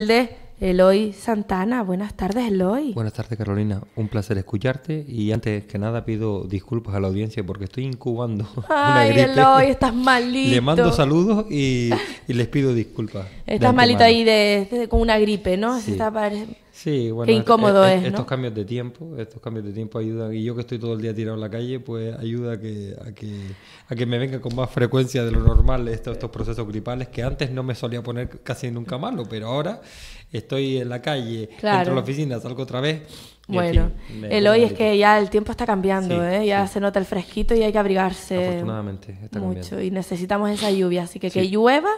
de Eloy Santana. Buenas tardes, Eloy. Buenas tardes, Carolina. Un placer escucharte y antes que nada pido disculpas a la audiencia porque estoy incubando. una gripe. Eloy, estás malito. Le mando saludos y, les pido disculpas. Estás malito ahí de, con una gripe, ¿no? Sí. Está Sí, bueno, incómodo Estos cambios de tiempo, estos cambios de tiempo ayudan, y yo que estoy todo el día tirado en la calle, pues ayuda a que, a que, a que me venga con más frecuencia de lo normal estos, estos procesos gripales que antes no me solía poner casi nunca malo, pero ahora estoy en la calle, claro. entro a la oficina, salgo otra vez. Bueno, el hoy es que ya el tiempo está cambiando, ¿eh? ya se nota el fresquito y hay que abrigarse Afortunadamente, mucho y necesitamos esa lluvia, así que que llueva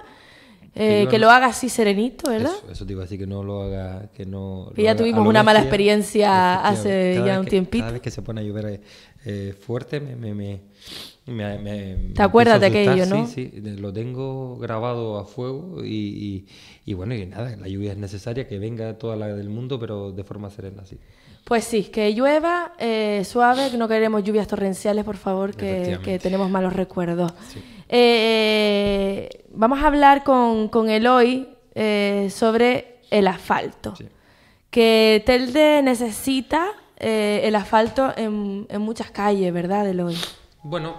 eh, que lo haga así serenito, ¿verdad? Eso, eso, así que no lo haga, que no. ya tuvimos una mala experiencia hace ya un tiempito. Cada vez que se pone a llover eh, eh, fuerte, me, me, me, me te acuerdas de aquello, ¿no? Sí, sí, lo tengo grabado a fuego y, y, bueno, y nada, la lluvia es necesaria, que venga toda la del mundo, pero de forma serena, sí. Pues sí, que llueva suave, que no queremos lluvias torrenciales, por favor, que, que tenemos malos recuerdos. Sí. Eh, vamos a hablar con, con Eloy eh, sobre el asfalto. Que Telde necesita eh, el asfalto en, muchas calles, ¿verdad, Eloy? Bueno,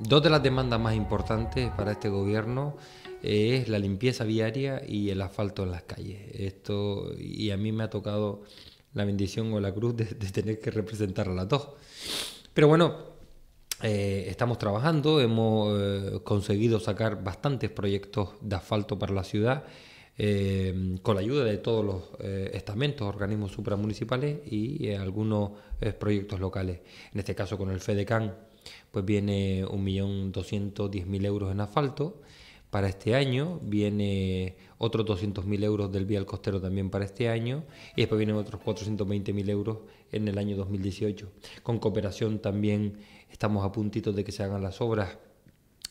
dos de las demandas más importantes para este gobierno es la limpieza viaria y el asfalto en las calles. Esto, y a mí me ha tocado la bendición o la cruz de, de tener que representar a las dos. Pero bueno, eh, estamos trabajando, hemos eh, conseguido sacar bastantes proyectos de asfalto para la ciudad eh, con la ayuda de todos los estamentos, organismos supramunicipales y algunos proyectos locales. En este caso con el FEDECAN, pues viene 1.210.000 euros en asfalto para este año, viene otros 200.000 euros del al Costero también para este año y después vienen otros 420.000 euros en el año 2018. Con cooperación también estamos a puntitos de que se hagan las obras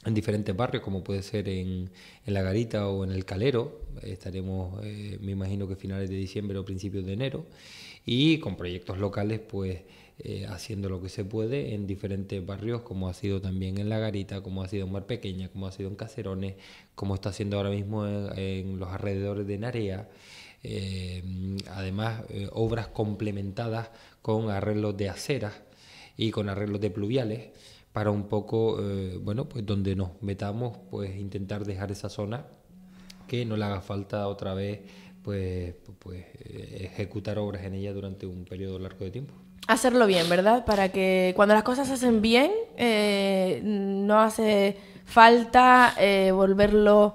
en diferentes barrios, como puede ser en, La Garita o en El Calero. Estaremos, eh, me imagino que finales de diciembre o principios de enero. Y con proyectos locales, pues eh, haciendo lo que se puede en diferentes barrios, como ha sido también en La Garita, como ha sido en Mar Pequeña, como ha sido en Cacerones, como está haciendo ahora mismo en, los alrededores de Narea. Eh, además, eh, obras complementadas con arreglos de aceras y con arreglos de pluviales para un poco, bueno, pues donde nos metamos, pues intentar dejar esa zona que no le haga falta otra vez, pues, pues ejecutar obras en ella durante un periodo largo de tiempo hacerlo bien, ¿verdad? Para que cuando las cosas se hacen bien, eh, no hace falta eh, volverlo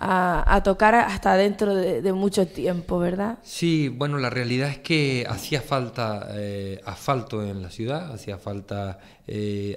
a, tocar hasta dentro de, mucho tiempo, ¿verdad? Sí, bueno, la realidad es que hacía falta eh, asfalto en la ciudad, hacía falta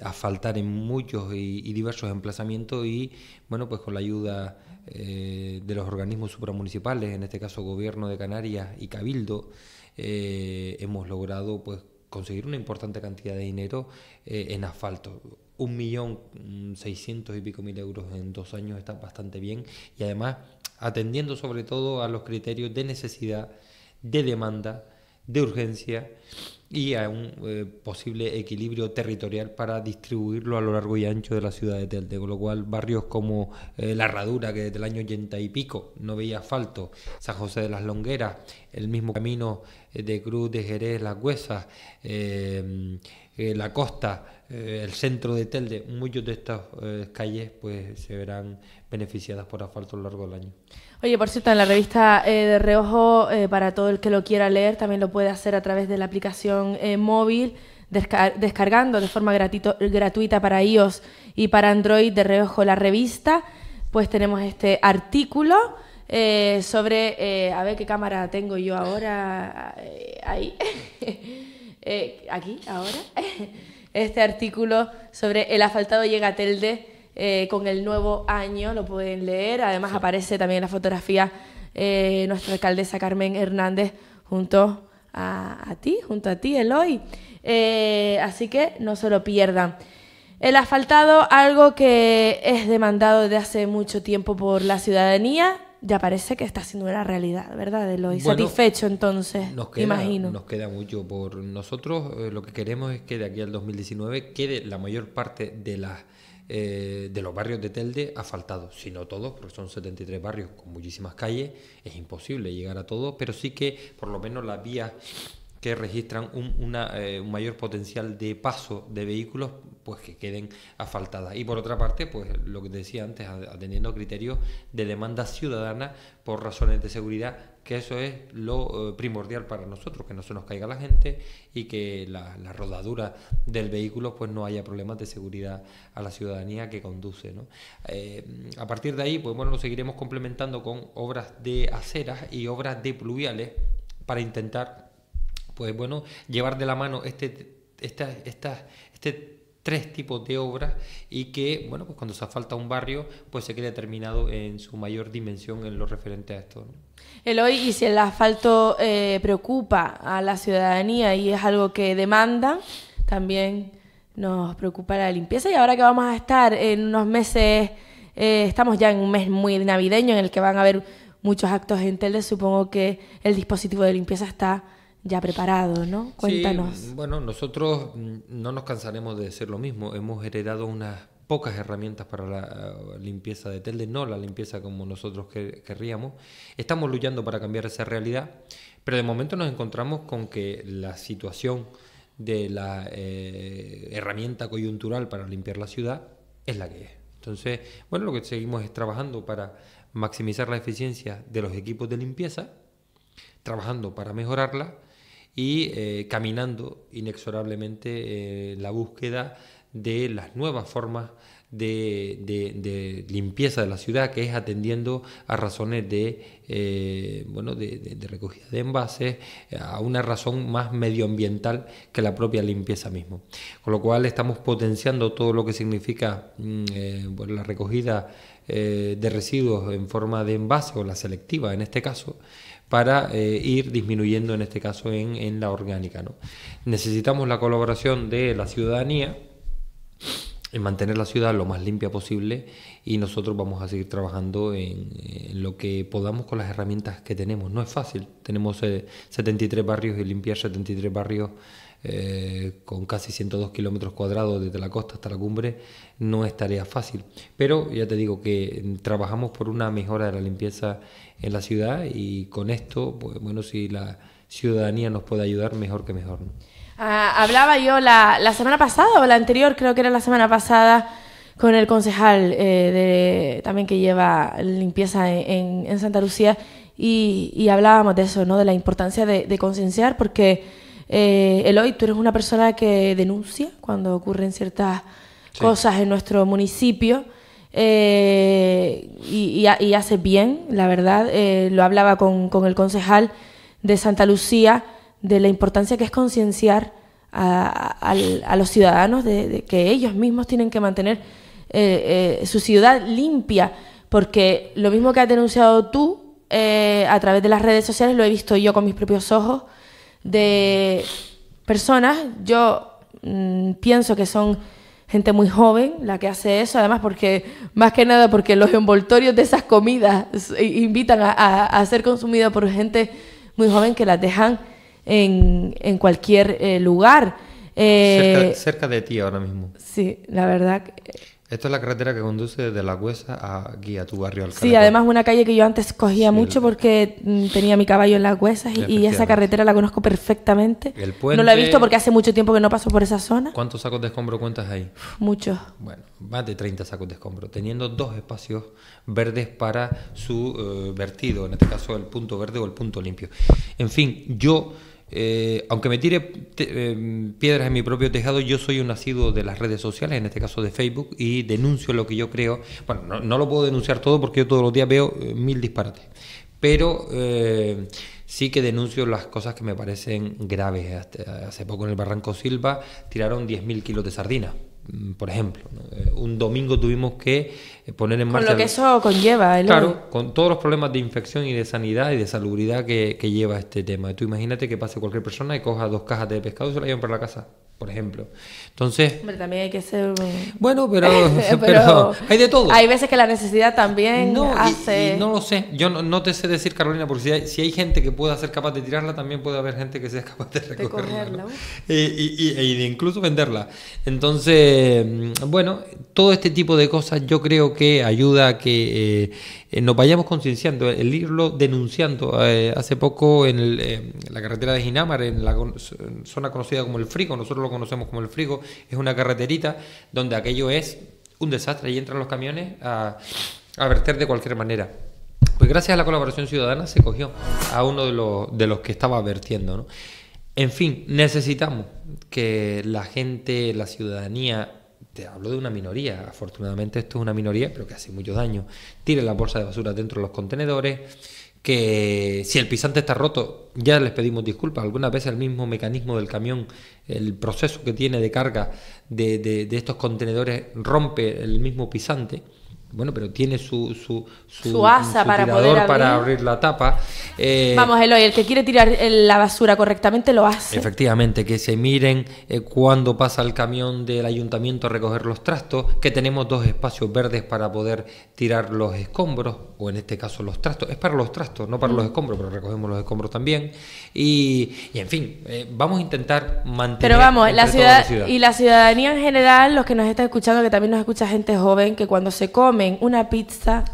asfaltar en muchos y, diversos emplazamientos y, bueno, pues con la ayuda... de los organismos supramunicipales, en este caso Gobierno de Canarias y Cabildo, hemos logrado pues conseguir una importante cantidad de dinero eh, en asfalto. Un millón mm, seiscientos y pico mil euros en dos años está bastante bien y además atendiendo sobre todo a los criterios de necesidad, de demanda, de urgencia y a un eh, posible equilibrio territorial para distribuirlo a lo largo y ancho de la ciudad de Telde, con lo cual barrios como eh, La Herradura, que desde el año 80 y pico no veía asfalto, San José de las Longueras, el mismo camino eh, de Cruz de Jerez, Las Huesas, eh, la costa, eh, el centro de Telde, muchas de estas eh, calles pues se verán beneficiadas por asfalto a lo largo del año. Oye, por cierto, en la revista de Reojo, para todo el que lo quiera leer, también lo puede hacer a través de la aplicación móvil, descargando de forma gratuito gratuita para iOS y para Android de Reojo la revista. Pues tenemos este artículo. sobre, a ver qué cámara tengo yo ahora ahí. Eh, aquí, ahora, este artículo sobre el asfaltado llega Telde eh, con el nuevo año, lo pueden leer. Además aparece también la fotografía eh, nuestra alcaldesa Carmen Hernández junto a, a ti, junto a ti, Eloy. así que no se lo pierdan. El asfaltado, algo que es demandado desde hace mucho tiempo por la ciudadanía, ya parece que está siendo una realidad, ¿verdad? De lo insatisfecho entonces, imagino. Nos queda mucho por nosotros. Eh, lo que queremos es que de aquí al 2019 quede la mayor parte de las eh, de los barrios de Telde asfaltados, si no todos, porque son 73 barrios con muchísimas calles, es imposible llegar a todos, pero sí que por lo menos las vías que registran eh, un, mayor potencial de paso de vehículos pues que queden asfaltadas y por otra parte pues lo que decía antes atendiendo criterios de demanda ciudadana por razones de seguridad que eso es lo eh, primordial para nosotros que no se nos caiga la gente y que la, rodadura del vehículo pues no haya problemas de seguridad a la ciudadanía que conduce ¿no? Eh, a partir de ahí pues bueno lo seguiremos complementando con obras de aceras y obras de pluviales para intentar pues bueno, llevar de la mano este, este tres tipos de obras y que, bueno, pues cuando se falta un barrio, pues se quede terminado en su mayor dimensión en lo referente a esto. ¿no? El hoy, y si el asfalto eh, preocupa a la ciudadanía y es algo que demanda, también nos preocupa la limpieza y ahora que vamos a estar en unos meses, eh, estamos ya en un mes muy navideño en el que van a haber muchos actos en tele, supongo que el dispositivo de limpieza está ya preparado, ¿no? Cuéntanos. bueno, nosotros no nos cansaremos de decir lo mismo. Hemos heredado unas pocas herramientas para la eh, limpieza de Telde, no la limpieza como nosotros querríamos. Estamos luchando para cambiar esa realidad, pero de momento nos encontramos con que la situación de la eh, herramienta coyuntural para limpiar la ciudad es la que es. Entonces, bueno, lo que seguimos es trabajando para maximizar la eficiencia de los equipos de limpieza, trabajando para mejorarla y eh, caminando inexorablemente eh, la búsqueda de las nuevas formas de, limpieza de la ciudad, que es atendiendo a razones de, eh, bueno, de, recogida de envases, a una razón más medioambiental que la propia limpieza mismo. Con lo cual estamos potenciando todo lo que significa mm, bueno, la recogida de residuos en forma de envase o la selectiva en este caso para eh, ir disminuyendo en este caso en, la orgánica. ¿no? Necesitamos la colaboración de la ciudadanía en mantener la ciudad lo más limpia posible y nosotros vamos a seguir trabajando en, lo que podamos con las herramientas que tenemos. No es fácil, tenemos 73 eh, barrios y limpiar 73 barrios eh, con casi 102 kilómetros cuadrados desde la costa hasta la cumbre, no es tarea fácil. Pero ya te digo que trabajamos por una mejora de la limpieza en la ciudad y con esto, bueno, si la ciudadanía nos puede ayudar, mejor que mejor. Ah, hablaba yo la, semana pasada o la anterior, creo que era la semana pasada, con el concejal eh, de, también que lleva limpieza en, Santa Lucía y, hablábamos de eso, ¿no? de la importancia de concienciar, porque eh, Eloy, tú eres una persona que denuncia cuando ocurren ciertas cosas en nuestro municipio. Eh, y, hace bien, la verdad. Eh, lo hablaba con, el concejal de Santa Lucía de la importancia que es concienciar a, los ciudadanos de, que ellos mismos tienen que mantener eh, su ciudad limpia, porque lo mismo que has denunciado tú a través de las redes sociales lo he visto yo con mis propios ojos de personas, yo mm, pienso que son gente muy joven la que hace eso, además porque, más que nada porque los envoltorios de esas comidas invitan a, ser consumidas por gente muy joven que las dejan en, cualquier eh, lugar. cerca, eh, cerca, de ti ahora mismo. Sí, la verdad. Esta es la carretera que conduce desde La Huesa a tu Barrio Alcalá. Sí, además una calle que yo antes cogía mucho porque mm, tenía mi caballo en Las Huesas y, esa carretera la conozco perfectamente. No la he visto porque hace mucho tiempo que no paso por esa zona. ¿Cuántos sacos de escombro cuentas ahí? Muchos. Bueno, más de 30 sacos de escombro, teniendo dos espacios verdes para su eh, vertido, en este caso el punto verde o el punto limpio. En fin, yo... Eh, aunque me tire eh, piedras en mi propio tejado, yo soy un nacido de las redes sociales, en este caso de Facebook, y denuncio lo que yo creo. Bueno, no, lo puedo denunciar todo porque yo todos los días veo eh, mil disparates, pero sí que denuncio las cosas que me parecen graves. hace poco en el Barranco Silva tiraron 10.000 kilos de sardina, mm, por ejemplo. Un domingo tuvimos que eh, poner en marcha... Con lo que eso conlleva. ¿eh? claro, con todos los problemas de infección y de sanidad y de salubridad que, lleva este tema. Tú imagínate que pase cualquier persona y coja dos cajas de pescado y se la llevan para la casa por ejemplo. Entonces. Hombre, también hay que ser. Bueno, pero, hay de todo. Hay veces que la necesidad también hace. no lo sé. Yo no, te sé decir, Carolina, porque si hay, si hay, gente que pueda ser capaz de tirarla, también puede haber gente que sea capaz de recogerla. De Y, y, e incluso venderla. Entonces, mm, bueno, todo este tipo de cosas yo creo que ayuda a que eh, nos vayamos concienciando. El irlo denunciando, eh, hace poco eh, en, la carretera de Ginámar, en la zona conocida como el Frigo, nosotros lo conocemos como el Frigo, es una carreterita donde aquello es un desastre y entran los camiones a, verter de cualquier manera. Pues gracias a la colaboración ciudadana se cogió a uno de los, de los que estaba vertiendo. En fin, necesitamos que la gente, la ciudadanía, te hablo de una minoría, afortunadamente esto es una minoría, pero que hace muchos daño. tire la bolsa de basura dentro de los contenedores, que si el pisante está roto, ya les pedimos disculpas. Alguna vez el mismo mecanismo del camión, el proceso que tiene de carga de, de estos contenedores rompe el mismo pisante. Bueno, pero tiene su, su, asa para poder para abrir la tapa. Eh, vamos, Eloy, el que quiere tirar eh, la basura correctamente lo hace. Efectivamente, que se miren eh, cuando pasa el camión del ayuntamiento a recoger los trastos, que tenemos dos espacios verdes para poder tirar los escombros, o en este caso los trastos. Es para los trastos, no para los mm. escombros, pero recogemos los escombros también. Y, y en fin, vamos a intentar mantener. Pero vamos, la y la ciudadanía en general, los que nos están escuchando, que también nos escucha gente joven, que cuando se come una pizza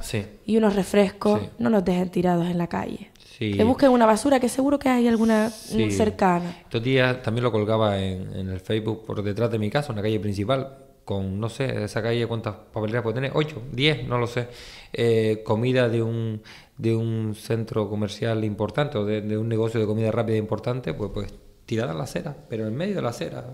y unos refrescos, no los dejen tirados en la calle. Sí. Que busquen una basura, que seguro que hay alguna cercana. Estos días también lo colgaba en, el Facebook por detrás de mi casa, en la calle principal, con, no sé, esa calle cuántas papeleras puede tener, 8, 10, no lo sé, eh, comida de un, de un centro comercial importante o de, de un negocio de comida rápida importante, pues, pues tirada a la acera, pero en medio de la acera.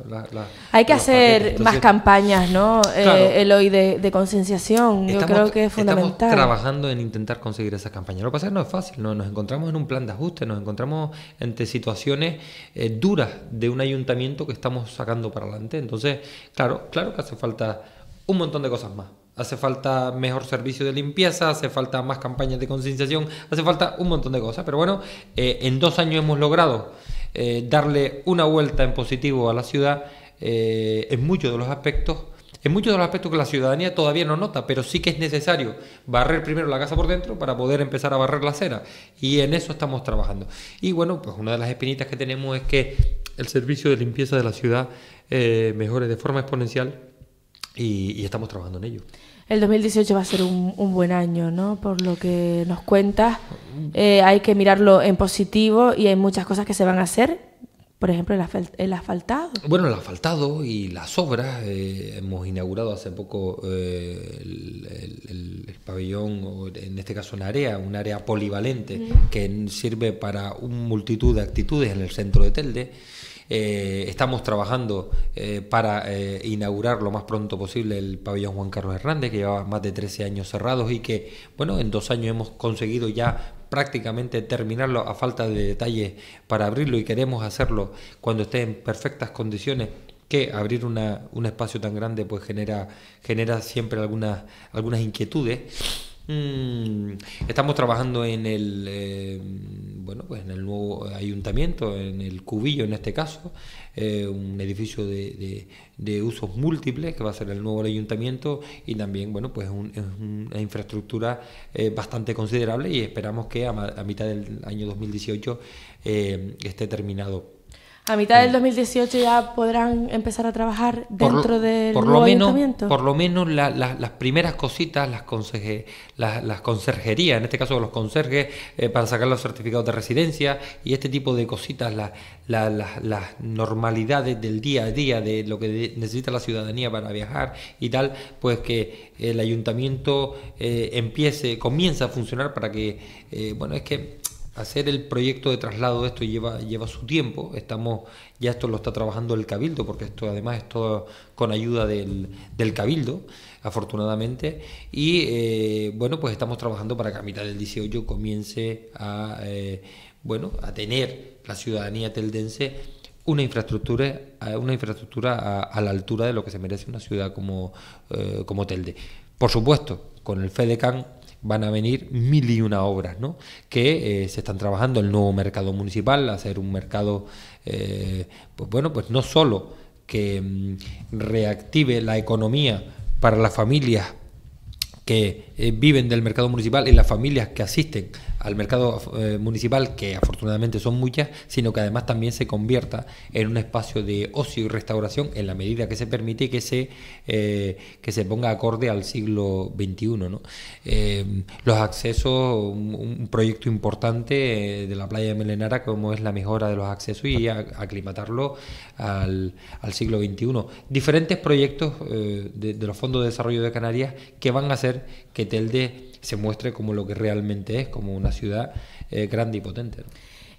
Hay que hacer más campañas, ¿no? Eh, el hoy de, concienciación, yo creo que es fundamental. Estamos trabajando en intentar conseguir esa campaña. Lo que pasa es que no es fácil, nos encontramos en un plan de ajuste, nos encontramos ante situaciones eh, duras de un ayuntamiento que estamos sacando para adelante. Entonces, claro, claro que hace falta un montón de cosas más. Hace falta mejor servicio de limpieza, hace falta más campañas de concienciación, hace falta un montón de cosas. Pero bueno, eh, en dos años hemos logrado eh, darle una vuelta en positivo a la ciudad eh, en muchos de los aspectos. En muchos de los aspectos que la ciudadanía todavía no nota, pero sí que es necesario barrer primero la casa por dentro para poder empezar a barrer la acera. Y en eso estamos trabajando. Y bueno, pues una de las espinitas que tenemos es que el servicio de limpieza de la ciudad eh, mejore de forma exponencial y estamos trabajando en ello. El 2018 va a ser un, buen año, ¿no? Por lo que nos cuentas, eh, hay que mirarlo en positivo y hay muchas cosas que se van a hacer. Por ejemplo, el, asfaltado. Bueno, el asfaltado y las obras. Eh, hemos inaugurado hace poco eh, el, pabellón, en este caso un área, un área polivalente que sirve para un multitud de actitudes en el centro de Telde eh, estamos trabajando eh, para eh, inaugurar lo más pronto posible el pabellón Juan Carlos Hernández, que lleva más de 13 años cerrados y que, bueno, en dos años hemos conseguido ya prácticamente terminarlo a falta de detalles para abrirlo y queremos hacerlo cuando esté en perfectas condiciones que abrir una, un espacio tan grande pues genera, genera siempre algunas, algunas inquietudes. Mm, estamos trabajando en el eh, bueno pues en el nuevo ayuntamiento, en el cubillo en este caso, eh, un edificio de, de, usos múltiples que va a ser el nuevo ayuntamiento y también bueno pues es una infraestructura eh, bastante considerable y esperamos que a, a mitad del año 2018 esté terminado a mitad del 2018 ya podrán empezar a trabajar dentro del por lo Por lo menos las primeras cositas, las, conseje, las, las, conserjerías, en este caso los conserjes, eh, para sacar los certificados de residencia y este tipo de cositas, las normalidades del día a día, de lo que necesita la ciudadanía para viajar y tal, pues que el ayuntamiento eh, empiece, comienza a funcionar para que, eh, bueno, es que hacer el proyecto de traslado de esto lleva, lleva su tiempo. Estamos, ya esto lo está trabajando el Cabildo, porque esto además es todo con ayuda del, del Cabildo, afortunadamente. Y eh, bueno, pues estamos trabajando para que a mitad del 18 comience a, eh, bueno, a tener la ciudadanía teldense una infraestructura, una infraestructura a, la altura de lo que se merece una ciudad como, eh, como Telde. Por supuesto, con el FEDECAN van a venir mil y una obras, Que eh, se están trabajando el nuevo mercado municipal, hacer un mercado, eh, pues bueno, pues no solo que mm, reactive la economía para las familias que eh, viven del mercado municipal y las familias que asisten al mercado eh, municipal, que afortunadamente son muchas, sino que además también se convierta en un espacio de ocio y restauración en la medida que se permite que se, eh, que se ponga acorde al siglo XXI. Eh, los accesos, un, proyecto importante de la playa de Melenara, como es la mejora de los accesos y aclimatarlo al, siglo XXI. Diferentes proyectos de, de los fondos de desarrollo de Canarias que van a hacer que Telde se muestre como lo que realmente es, como una ciudad eh, grande y potente.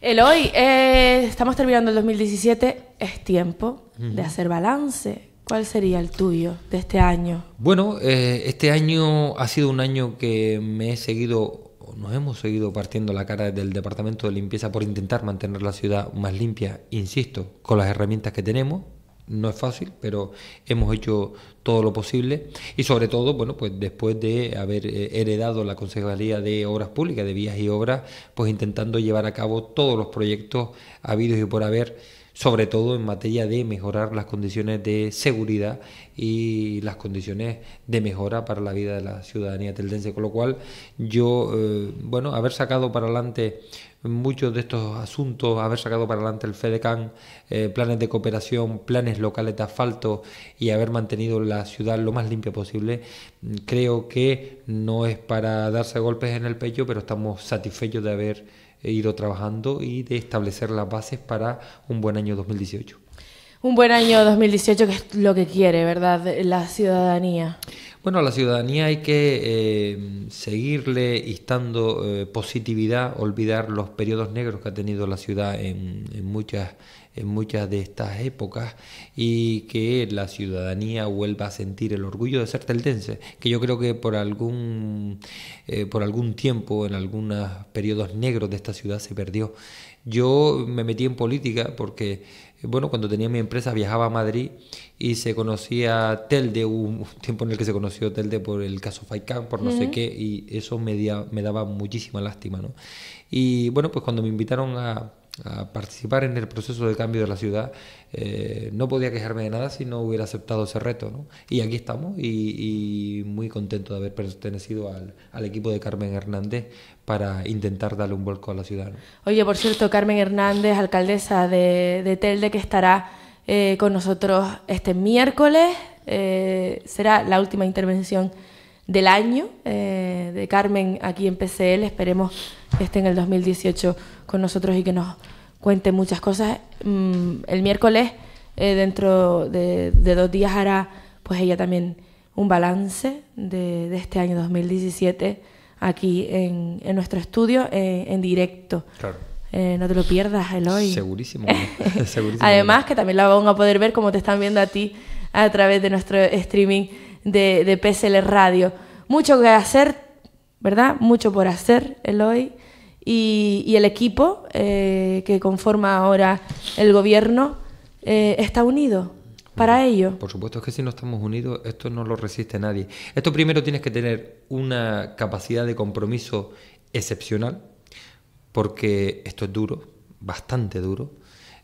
el Hoy eh, estamos terminando el 2017, es tiempo de hacer balance. ¿Cuál sería el tuyo de este año? Bueno, eh, este año ha sido un año que me he seguido, nos hemos seguido partiendo la cara del Departamento de Limpieza por intentar mantener la ciudad más limpia, insisto, con las herramientas que tenemos, no es fácil, pero hemos hecho todo lo posible y sobre todo, bueno, pues después de haber eh, heredado la Consejería de Obras Públicas, de Vías y Obras, pues intentando llevar a cabo todos los proyectos habidos y por haber, sobre todo en materia de mejorar las condiciones de seguridad y las condiciones de mejora para la vida de la ciudadanía teldense. Con lo cual, yo, eh, bueno, haber sacado para adelante muchos de estos asuntos, haber sacado para adelante el FEDECAN, eh, planes de cooperación, planes locales de asfalto y haber mantenido la ciudad lo más limpia posible, mm, creo que no es para darse golpes en el pecho, pero estamos satisfechos de haber ido trabajando y de establecer las bases para un buen año 2018 un buen año 2018, que es lo que quiere, ¿verdad? La ciudadanía. Bueno, a la ciudadanía hay que eh, seguirle instando eh, positividad, olvidar los periodos negros que ha tenido la ciudad en, muchas, en muchas de estas épocas y que la ciudadanía vuelva a sentir el orgullo de ser teltense, que yo creo que por algún, eh, por algún tiempo, en algunos periodos negros de esta ciudad se perdió. Yo me metí en política porque eh, bueno, cuando tenía mi empresa viajaba a Madrid y se conocía Telde, un tiempo en el que se conoció Telde por el caso Faikán, por no sé qué, y eso me, me daba muchísima lástima, ¿no? Y bueno, pues cuando me invitaron a, a participar en el proceso de cambio de la ciudad, eh, no podía quejarme de nada si no hubiera aceptado ese reto. Y aquí estamos y, muy contento de haber pertenecido al, equipo de Carmen Hernández para intentar darle un vuelco a la ciudad. Oye, por cierto, Carmen Hernández, alcaldesa de, Telde, que estará eh, con nosotros este miércoles, eh, será la última intervención del año eh, de Carmen aquí en PCL. Esperemos que esté en el 2018 con nosotros y que nos cuente muchas cosas. Mm, el miércoles, eh, dentro de, dos días, hará pues ella también un balance de, este año 2017 aquí en, nuestro estudio eh, en directo. no te lo pierdas, Eloy. Segurísimo. Segurísimo. Además, que también la van a poder ver como te están viendo a ti a través de nuestro streaming de, PSL Radio. Mucho que hacer, ¿verdad? Mucho por hacer, Eloy. Y, y el equipo eh, que conforma ahora el gobierno eh, está unido para ello. Por supuesto es que si no estamos unidos, esto no lo resiste nadie. Esto primero tienes que tener una capacidad de compromiso excepcional, porque esto es duro, bastante duro.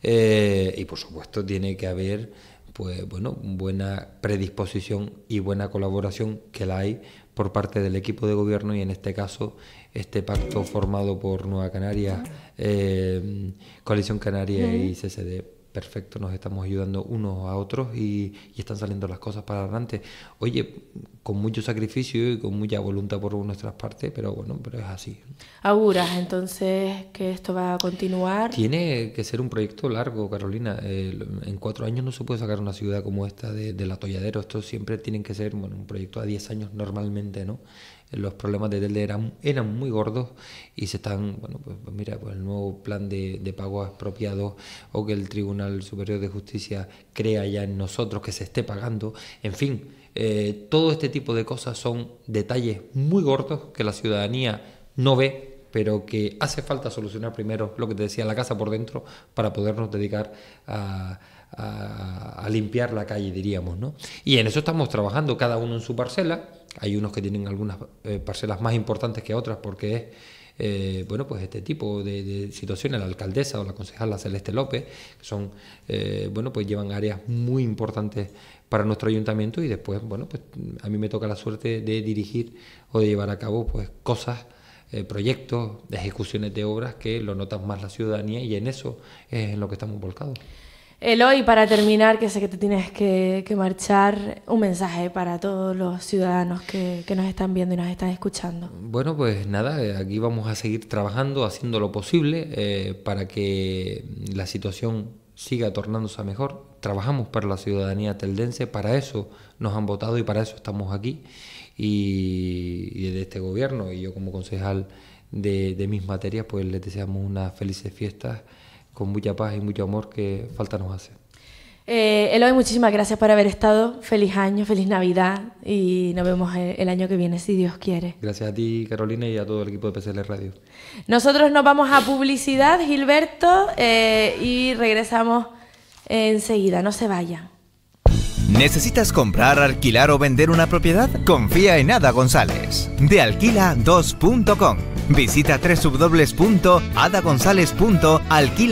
Eh, y por supuesto tiene que haber pues bueno, buena predisposición y buena colaboración que la hay por parte del equipo de gobierno y en este caso este pacto formado por Nueva Canaria, eh, Coalición Canaria y CCD perfecto, nos estamos ayudando unos a otros y, están saliendo las cosas para adelante. Oye, con mucho sacrificio y con mucha voluntad por nuestras partes, pero bueno, pero es así. ¿Auguras entonces que esto va a continuar? Tiene que ser un proyecto largo, Carolina. Eh, en cuatro años no se puede sacar una ciudad como esta del de atolladero. Esto siempre tienen que ser un proyecto a diez años normalmente, ¿no? los problemas de Telde eran, eran muy gordos y se están, bueno, pues, pues mira, pues el nuevo plan de, de pago expropiado o que el Tribunal Superior de Justicia crea ya en nosotros que se esté pagando, en fin, eh, todo este tipo de cosas son detalles muy gordos que la ciudadanía no ve pero que hace falta solucionar primero lo que te decía, la casa por dentro, para podernos dedicar a, a, limpiar la calle, diríamos, ¿no? Y en eso estamos trabajando, cada uno en su parcela. Hay unos que tienen algunas eh, parcelas más importantes que otras porque es, eh, bueno, pues este tipo de, de, situaciones, la alcaldesa o la concejala Celeste López, que son, eh, bueno, pues llevan áreas muy importantes para nuestro ayuntamiento y después, bueno, pues a mí me toca la suerte de dirigir o de llevar a cabo, pues, cosas proyectos, de ejecuciones de obras que lo notan más la ciudadanía y en eso es en lo que estamos volcados. Eloy, para terminar, que sé que te tienes que, marchar, un mensaje para todos los ciudadanos que, nos están viendo y nos están escuchando. Bueno, pues nada, eh, aquí vamos a seguir trabajando, haciendo lo posible eh, para que la situación siga tornándose a mejor. Trabajamos para la ciudadanía teldense, para eso nos han votado y para eso estamos aquí. Y, desde este gobierno y yo como concejal de, de mis materias, pues les deseamos unas felices fiestas con mucha paz y mucho amor que falta nos hace. Eh, Eloy, muchísimas gracias por haber estado. Feliz año, feliz Navidad y nos vemos eh, el, año que viene, si Dios quiere. Gracias a ti, Carolina, y a todo el equipo de PCL Radio. Nosotros nos vamos a publicidad, Gilberto, eh, y regresamos enseguida. No se vayan. ¿Necesitas comprar, alquilar o vender una propiedad? Confía en Ada González de alquila2.com. Visita www.adagonzalez.alquila